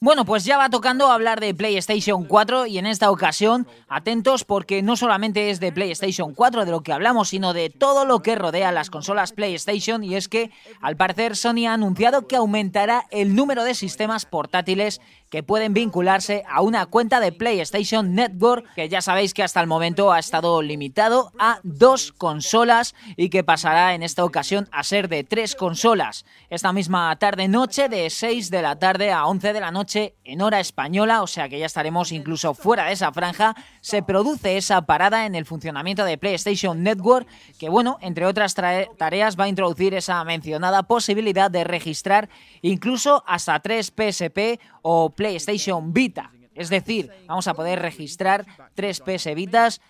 Bueno, pues ya va tocando hablar de PlayStation 4 y en esta ocasión, atentos porque no solamente es de PlayStation 4 de lo que hablamos, sino de todo lo que rodea las consolas PlayStation y es que al parecer Sony ha anunciado que aumentará el número de sistemas portátiles que pueden vincularse a una cuenta de PlayStation Network que ya sabéis que hasta el momento ha estado limitado a dos consolas y que pasará en esta ocasión a ser de tres consolas. Esta misma tarde-noche de 6 de la tarde a 11 de la noche en hora española, o sea que ya estaremos incluso fuera de esa franja, se produce esa parada en el funcionamiento de PlayStation Network, que bueno, entre otras tareas va a introducir esa mencionada posibilidad de registrar incluso hasta 3 PSP o PlayStation Vita. Es decir, vamos a poder registrar tres PS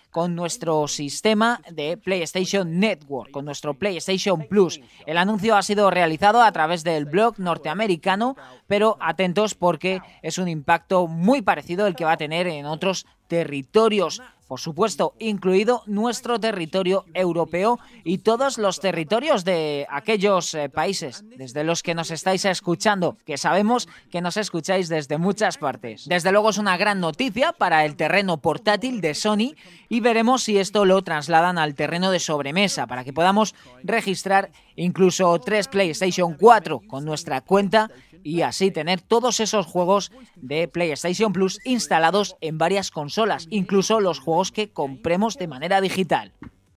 con nuestro sistema de PlayStation Network, con nuestro PlayStation Plus. El anuncio ha sido realizado a través del blog norteamericano, pero atentos porque es un impacto muy parecido al que va a tener en otros territorios por supuesto, incluido nuestro territorio europeo y todos los territorios de aquellos eh, países desde los que nos estáis escuchando, que sabemos que nos escucháis desde muchas partes. Desde luego es una gran noticia para el terreno portátil de Sony y veremos si esto lo trasladan al terreno de sobremesa para que podamos registrar incluso tres PlayStation 4 con nuestra cuenta y así tener todos esos juegos de PlayStation Plus instalados en varias consolas, incluso los juegos que compremos de manera digital.